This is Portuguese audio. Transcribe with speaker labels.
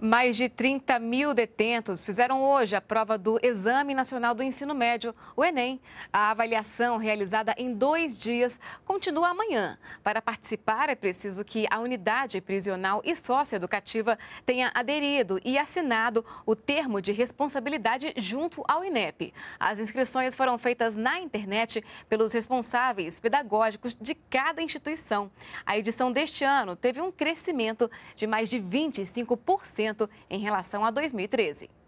Speaker 1: Mais de 30 mil detentos fizeram hoje a prova do Exame Nacional do Ensino Médio, o Enem. A avaliação realizada em dois dias continua amanhã. Para participar, é preciso que a unidade prisional e socioeducativa tenha aderido e assinado o termo de responsabilidade junto ao INEP. As inscrições foram feitas na internet pelos responsáveis pedagógicos de cada instituição. A edição deste ano teve um crescimento de mais de 25% em relação a 2013.